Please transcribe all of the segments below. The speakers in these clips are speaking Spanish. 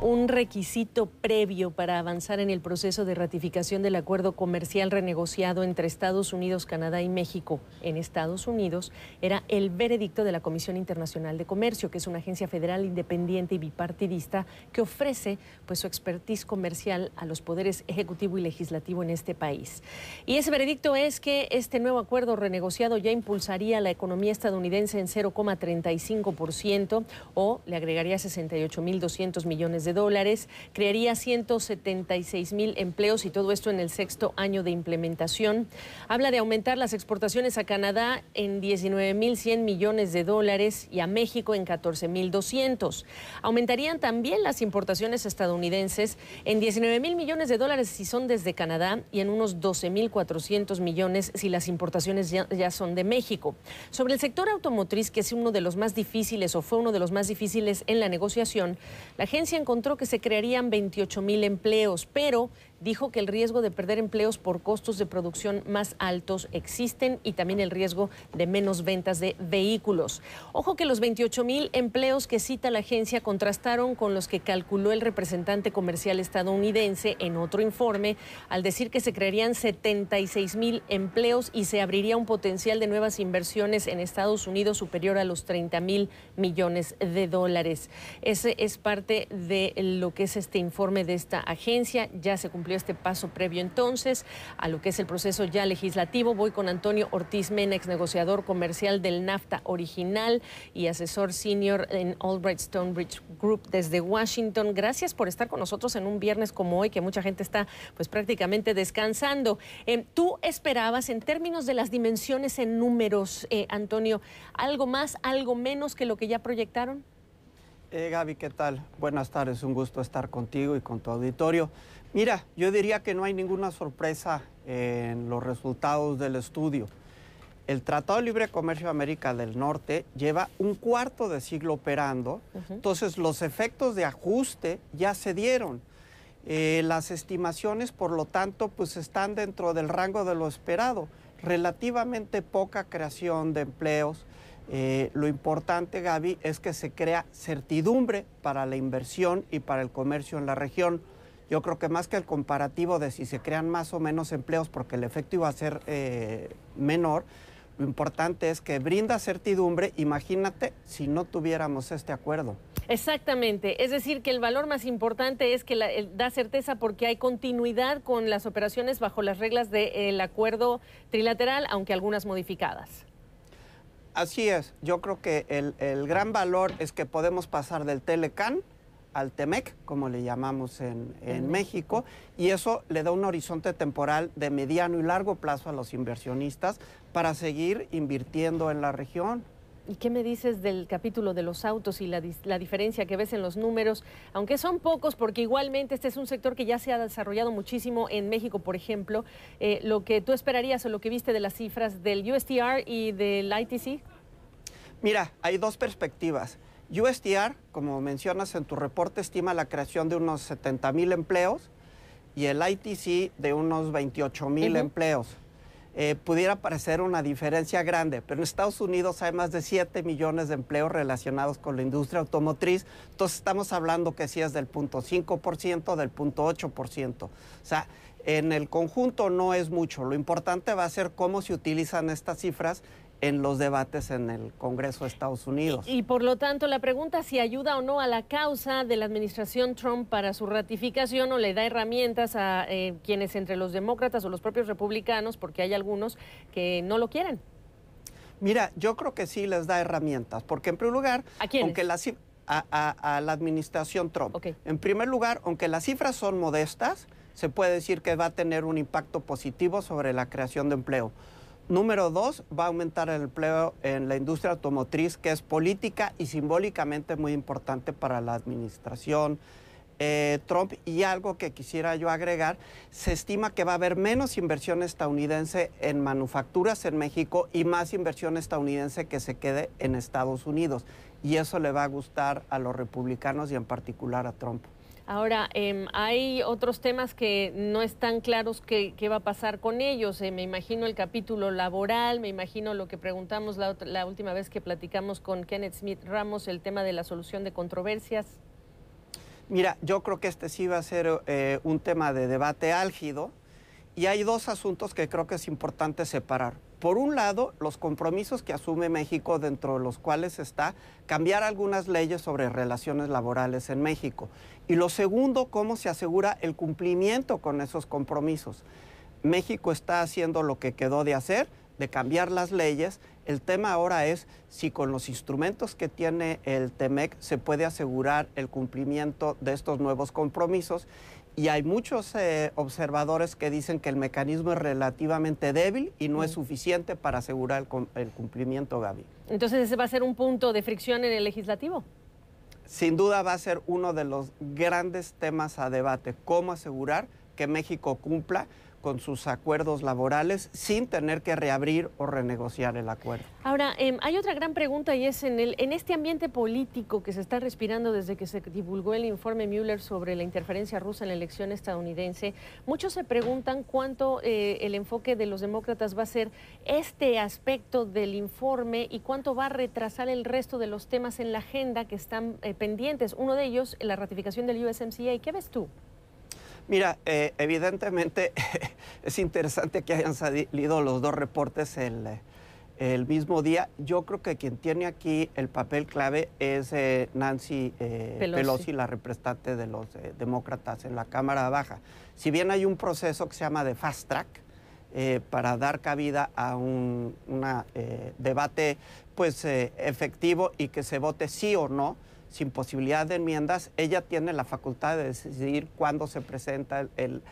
un requisito previo para avanzar en el proceso de ratificación del acuerdo comercial renegociado entre Estados Unidos, Canadá y México en Estados Unidos era el veredicto de la Comisión Internacional de Comercio, que es una agencia federal independiente y bipartidista que ofrece pues, su expertise comercial a los poderes ejecutivo y legislativo en este país. Y ese veredicto es que este nuevo acuerdo renegociado ya impulsaría la economía estadounidense en 0,35% o le agregaría 68.200 millones de de dólares, crearía 176 mil empleos y todo esto en el sexto año de implementación. Habla de aumentar las exportaciones a Canadá en 19 mil 100 millones de dólares y a México en 14 mil 200. Aumentarían también las importaciones estadounidenses en 19 mil millones de dólares si son desde Canadá y en unos 12 mil 400 millones si las importaciones ya, son de México. Sobre el sector automotriz, que es uno de los más difíciles o fue uno de los más difíciles en la negociación, la agencia encontró que se crearían 28 mil empleos, pero dijo que el riesgo de perder empleos por costos de producción más altos existen y también el riesgo de menos ventas de vehículos. Ojo que los 28 mil empleos que cita la agencia contrastaron con los que calculó el representante comercial estadounidense en otro informe, al decir que se crearían 76 mil empleos y se abriría un potencial de nuevas inversiones en Estados Unidos superior a los 30 mil millones de dólares. Ese es parte de lo que es este informe de esta agencia. Ya se cumplió cumplió este paso previo entonces a lo que es el proceso ya legislativo. Voy con Antonio Ortiz Mena, negociador comercial del NAFTA original y asesor senior en Albright Stonebridge Group desde Washington. Gracias por estar con nosotros en un viernes como hoy, que mucha gente está pues prácticamente descansando. Eh, ¿Tú esperabas en términos de las dimensiones en números, eh, Antonio, algo más, algo menos que lo que ya proyectaron? Eh, Gaby, ¿qué tal? Buenas tardes, un gusto estar contigo y con tu auditorio. Mira, yo diría que no hay ninguna sorpresa en los resultados del estudio. El Tratado de Libre Comercio de América del Norte lleva un cuarto de siglo operando, entonces los efectos de ajuste ya se dieron. Eh, las estimaciones, por lo tanto, pues están dentro del rango de lo esperado. Relativamente poca creación de empleos, eh, lo importante, Gaby, es que se crea certidumbre para la inversión y para el comercio en la región. Yo creo que más que el comparativo de si se crean más o menos empleos, porque el efecto iba a ser eh, menor, lo importante es que brinda certidumbre, imagínate si no tuviéramos este acuerdo. Exactamente, es decir, que el valor más importante es que da certeza porque hay continuidad con las operaciones bajo las reglas del acuerdo trilateral, aunque algunas modificadas. Así es, yo creo que el, el gran valor es que podemos pasar del Telecan al Temec, como le llamamos en, en, México, y eso le da un horizonte temporal de mediano y largo plazo a los inversionistas para seguir invirtiendo en la región. ¿Y qué me dices del capítulo de los autos y la, diferencia que ves en los números? Aunque son pocos, porque igualmente este es un sector que ya se ha desarrollado muchísimo en México, por ejemplo. Eh, ¿Lo que tú esperarías o lo que viste de las cifras del USTR y del ITC? Mira, hay dos perspectivas. USTR, como mencionas en tu reporte, estima la creación de unos 70 mil empleos y el ITC de unos 28 mil empleos. Eh, pudiera parecer una diferencia grande, pero en Estados Unidos hay más de 7 millones de empleos relacionados con la industria automotriz, entonces estamos hablando que sí es del 0.5%, del 0.8%. O sea, en el conjunto no es mucho, lo importante va a ser cómo se utilizan estas cifras en los debates en el Congreso de Estados Unidos. Y, por lo tanto, la pregunta si ayuda o no a la causa de la administración Trump para su ratificación o le da herramientas a eh, quienes entre los demócratas o los propios republicanos, porque hay algunos que no lo quieren. Mira, yo creo que sí les da herramientas, porque en primer lugar, ¿A aunque a, la administración Trump, en primer lugar, aunque las cifras son modestas, se puede decir que va a tener un impacto positivo sobre la creación de empleo. Número dos, va a aumentar el empleo en la industria automotriz, que es política y simbólicamente muy importante para la administración eh, Trump. Y algo que quisiera yo agregar, se estima que va a haber menos inversión estadounidense en manufacturas en México y más inversión estadounidense que se quede en Estados Unidos. Y eso le va a gustar a los republicanos y en particular a Trump. Ahora, em, hay otros temas que no están claros qué, va a pasar con ellos. Eh, me imagino el capítulo laboral, me imagino lo que preguntamos la, última vez que platicamos con Kenneth Smith Ramos, el tema de la solución de controversias. Mira, yo creo que este sí va a ser eh, un tema de debate álgido y hay dos asuntos que creo que es importante separar por un lado, los compromisos que asume México, dentro de los cuales está cambiar algunas leyes sobre relaciones laborales en México. Y lo segundo, cómo se asegura el cumplimiento con esos compromisos. México está haciendo lo que quedó de hacer, de cambiar las leyes. El tema ahora es si con los instrumentos que tiene el TEMEC se puede asegurar el cumplimiento de estos nuevos compromisos y hay muchos eh, observadores que dicen que el mecanismo es relativamente débil y no es mm. suficiente para asegurar el, el, cumplimiento, Gaby. Entonces, ¿ese va a ser un punto de fricción en el legislativo? Sin duda va a ser uno de los grandes temas a debate, cómo asegurar que México cumpla con sus acuerdos laborales sin tener que reabrir o renegociar el acuerdo. Ahora, em, hay otra gran pregunta y es en, el, en este ambiente político que se está respirando desde que se divulgó el informe Mueller sobre la interferencia rusa en la elección estadounidense, muchos se preguntan cuánto eh, el enfoque de los demócratas va a ser este aspecto del informe y cuánto va a retrasar el resto de los temas en la agenda que están eh, pendientes. Uno de ellos, la ratificación del USMCA. ¿Qué ves tú? Mira, eh, evidentemente es interesante que hayan salido los dos reportes el, mismo día. Yo creo que quien tiene aquí el papel clave es eh, Nancy eh, Pelosi. la representante de los demócratas en la Cámara Baja. Si bien hay un proceso que se llama de fast track, para dar cabida a un debate pues, efectivo y que se vote sí o no sin posibilidad de enmiendas, ella tiene la facultad de decidir cuándo se presenta el,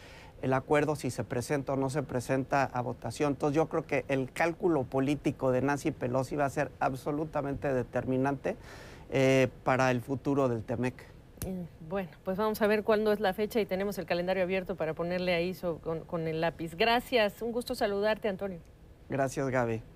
acuerdo, si se presenta o no se presenta a votación. Entonces yo creo que el cálculo político de Nancy Pelosi va a ser absolutamente determinante eh, para el futuro del TEMEC. Eh, bueno, pues vamos a ver cuándo es la fecha y tenemos el calendario abierto para ponerle ahí ISO con, con el lápiz. Gracias, un gusto saludarte, Antonio. Gracias, Gaby.